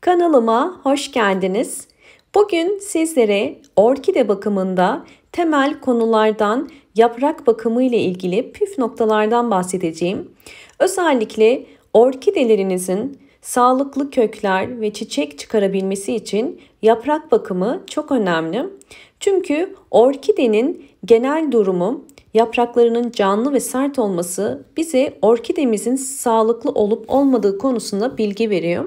Kanalıma hoş geldiniz. Bugün sizlere orkide bakımında temel konulardan yaprak bakımı ile ilgili püf noktalardan bahsedeceğim. Özellikle orkidelerinizin sağlıklı kökler ve çiçek çıkarabilmesi için yaprak bakımı çok önemli. Çünkü orkidenin genel durumu yapraklarının canlı ve sert olması bize orkidemizin sağlıklı olup olmadığı konusunda bilgi veriyor.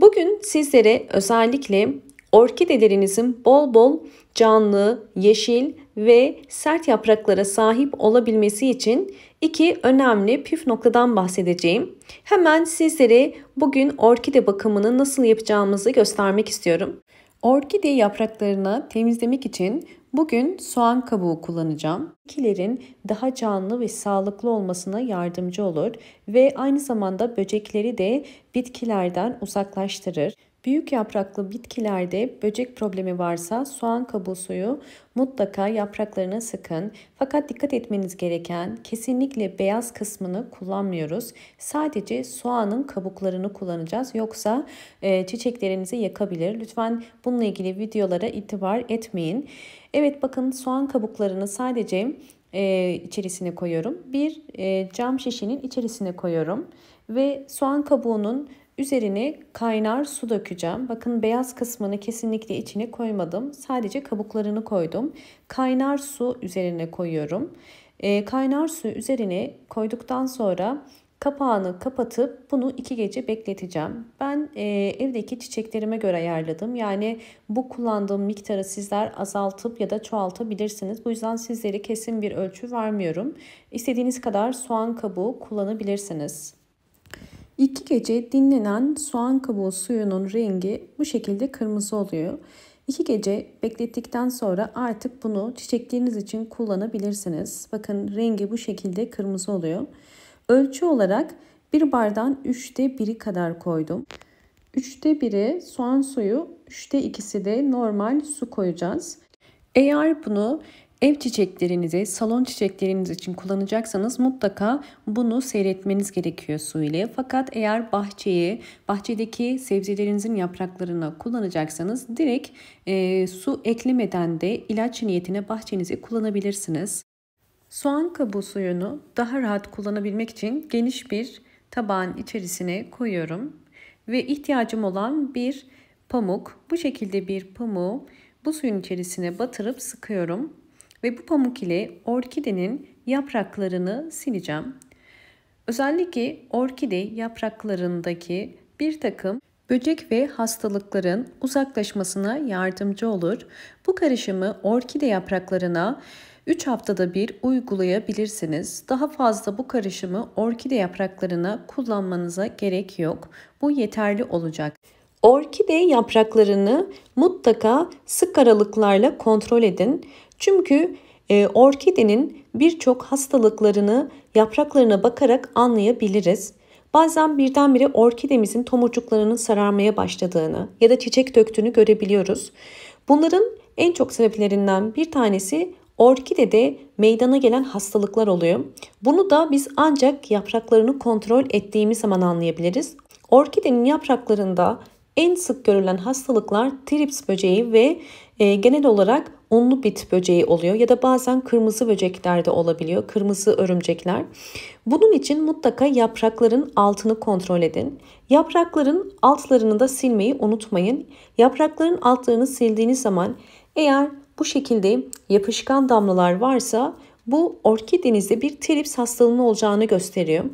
Bugün sizlere özellikle orkidelerinizin bol bol canlı, yeşil ve sert yapraklara sahip olabilmesi için iki önemli püf noktadan bahsedeceğim. Hemen sizlere bugün orkide bakımını nasıl yapacağımızı göstermek istiyorum. Orkide yapraklarını temizlemek için Bugün soğan kabuğu kullanacağım. Bitkilerin daha canlı ve sağlıklı olmasına yardımcı olur ve aynı zamanda böcekleri de bitkilerden uzaklaştırır. Büyük yapraklı bitkilerde böcek problemi varsa soğan kabuğu suyu mutlaka yapraklarına sıkın. Fakat dikkat etmeniz gereken kesinlikle beyaz kısmını kullanmıyoruz. Sadece soğanın kabuklarını kullanacağız. Yoksa e, çiçeklerinizi yakabilir. Lütfen bununla ilgili videolara itibar etmeyin. Evet bakın soğan kabuklarını sadece e, içerisine koyuyorum. Bir e, cam şişenin içerisine koyuyorum. Ve soğan kabuğunun Üzerine kaynar su dökeceğim. Bakın beyaz kısmını kesinlikle içine koymadım. Sadece kabuklarını koydum. Kaynar su üzerine koyuyorum. E, kaynar su üzerine koyduktan sonra kapağını kapatıp bunu iki gece bekleteceğim. Ben e, evdeki çiçeklerime göre ayarladım. Yani bu kullandığım miktarı sizler azaltıp ya da çoğaltabilirsiniz. Bu yüzden sizlere kesin bir ölçü vermiyorum. İstediğiniz kadar soğan kabuğu kullanabilirsiniz. İki gece dinlenen soğan kabuğu suyunun rengi bu şekilde kırmızı oluyor. İki gece beklettikten sonra artık bunu çiçekleriniz için kullanabilirsiniz. Bakın rengi bu şekilde kırmızı oluyor. Ölçü olarak bir bardağın üçte biri kadar koydum. Üçte biri soğan suyu, üçte ikisi de normal su koyacağız. Eğer bunu Ev çiçeklerinizi, salon çiçekleriniz için kullanacaksanız mutlaka bunu seyretmeniz gerekiyor su ile. Fakat eğer bahçeyi, bahçedeki sebzelerinizin yapraklarına kullanacaksanız direkt e, su eklemeden de ilaç niyetine bahçenizi kullanabilirsiniz. Soğan kabuğu suyunu daha rahat kullanabilmek için geniş bir tabağın içerisine koyuyorum ve ihtiyacım olan bir pamuk. Bu şekilde bir pamuğu bu suyun içerisine batırıp sıkıyorum ve bu pamuk ile orkidenin yapraklarını sileceğim. Özellikle orkide yapraklarındaki bir takım böcek ve hastalıkların uzaklaşmasına yardımcı olur. Bu karışımı orkide yapraklarına 3 haftada bir uygulayabilirsiniz. Daha fazla bu karışımı orkide yapraklarına kullanmanıza gerek yok. Bu yeterli olacak. Orkide yapraklarını mutlaka sık aralıklarla kontrol edin. Çünkü e, orkidenin birçok hastalıklarını yapraklarına bakarak anlayabiliriz. Bazen birdenbire orkidemizin tomurcuklarının sararmaya başladığını ya da çiçek döktüğünü görebiliyoruz. Bunların en çok sebeplerinden bir tanesi orkidede meydana gelen hastalıklar oluyor. Bunu da biz ancak yapraklarını kontrol ettiğimiz zaman anlayabiliriz. Orkidenin yapraklarında en sık görülen hastalıklar trips böceği ve e, genel olarak onlu bit böceği oluyor ya da bazen kırmızı böcekler de olabiliyor. Kırmızı örümcekler. Bunun için mutlaka yaprakların altını kontrol edin. Yaprakların altlarını da silmeyi unutmayın. Yaprakların altlarını sildiğiniz zaman eğer bu şekilde yapışkan damlalar varsa bu orkidenizde bir trips hastalığının olacağını gösteriyor.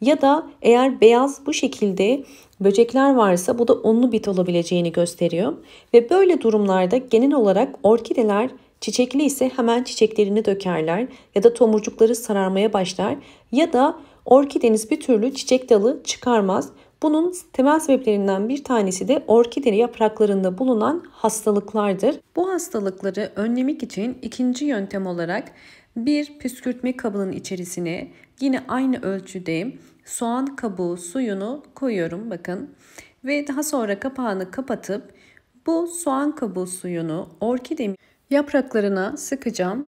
Ya da eğer beyaz bu şekilde böcekler varsa bu da onlu bit olabileceğini gösteriyor. Ve böyle durumlarda genel olarak orkideler çiçekli ise hemen çiçeklerini dökerler ya da tomurcukları sararmaya başlar ya da orkideniz bir türlü çiçek dalı çıkarmaz. Bunun temel sebeplerinden bir tanesi de orkide yapraklarında bulunan hastalıklardır. Bu hastalıkları önlemek için ikinci yöntem olarak bir püskürtme kabının içerisine yine aynı ölçüde soğan kabuğu suyunu koyuyorum bakın. Ve daha sonra kapağını kapatıp bu soğan kabuğu suyunu orkide yapraklarına sıkacağım.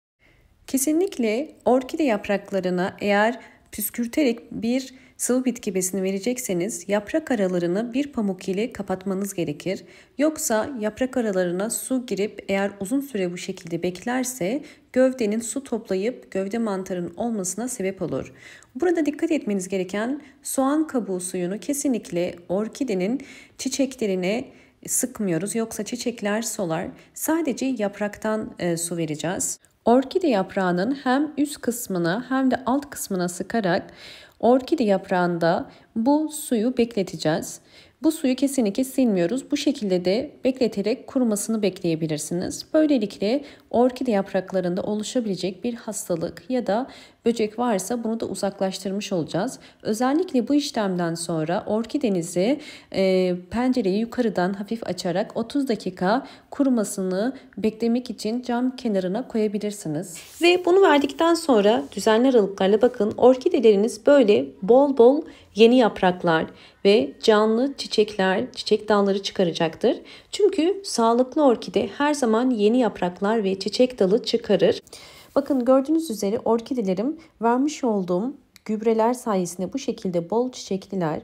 Kesinlikle orkide yapraklarına eğer püskürterek bir Sıvı bitki besini verecekseniz yaprak aralarını bir pamuk ile kapatmanız gerekir. Yoksa yaprak aralarına su girip eğer uzun süre bu şekilde beklerse gövdenin su toplayıp gövde mantarının olmasına sebep olur. Burada dikkat etmeniz gereken soğan kabuğu suyunu kesinlikle orkidenin çiçeklerine sıkmıyoruz. Yoksa çiçekler solar. Sadece yapraktan e, su vereceğiz. Orkide yaprağının hem üst kısmına hem de alt kısmına sıkarak Orkide yaprağında bu suyu bekleteceğiz. Bu suyu kesinlikle silmiyoruz. Bu şekilde de bekleterek kurumasını bekleyebilirsiniz. Böylelikle orkide yapraklarında oluşabilecek bir hastalık ya da böcek varsa bunu da uzaklaştırmış olacağız. Özellikle bu işlemden sonra orkidenizi e, pencereyi yukarıdan hafif açarak 30 dakika kurumasını beklemek için cam kenarına koyabilirsiniz. Ve bunu verdikten sonra düzenli aralıklarla bakın orkideleriniz böyle bol bol yeni yapraklar, ve canlı çiçekler, çiçek dalları çıkaracaktır. Çünkü sağlıklı orkide her zaman yeni yapraklar ve çiçek dalı çıkarır. Bakın gördüğünüz üzere orkidelerim vermiş olduğum gübreler sayesinde bu şekilde bol çiçekliler.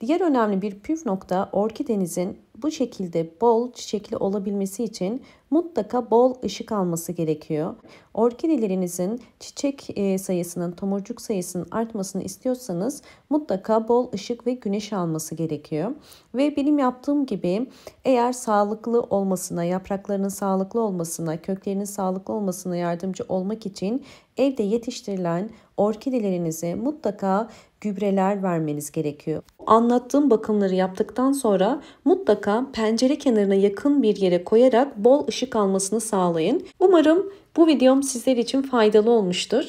Diğer önemli bir püf nokta orkidenizin bu şekilde bol çiçekli olabilmesi için mutlaka bol ışık alması gerekiyor. Orkidelerinizin çiçek e, sayısının, tomurcuk sayısının artmasını istiyorsanız mutlaka bol ışık ve güneş alması gerekiyor. Ve benim yaptığım gibi eğer sağlıklı olmasına, yapraklarının sağlıklı olmasına, köklerinin sağlıklı olmasına yardımcı olmak için evde yetiştirilen orkidelerinizi mutlaka gübreler vermeniz gerekiyor. Anlattığım bakımları yaptıktan sonra mutlaka pencere kenarına yakın bir yere koyarak bol ışık almasını sağlayın. Umarım bu videom sizler için faydalı olmuştur.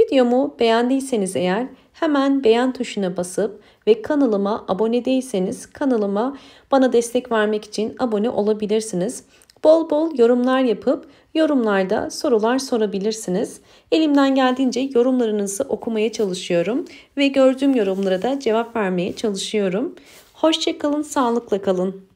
Videomu beğendiyseniz eğer hemen beğen tuşuna basıp ve kanalıma abone değilseniz kanalıma bana destek vermek için abone olabilirsiniz. Bol bol yorumlar yapıp Yorumlarda sorular sorabilirsiniz. Elimden geldiğince yorumlarınızı okumaya çalışıyorum ve gördüğüm yorumlara da cevap vermeye çalışıyorum. Hoşçakalın, sağlıkla kalın.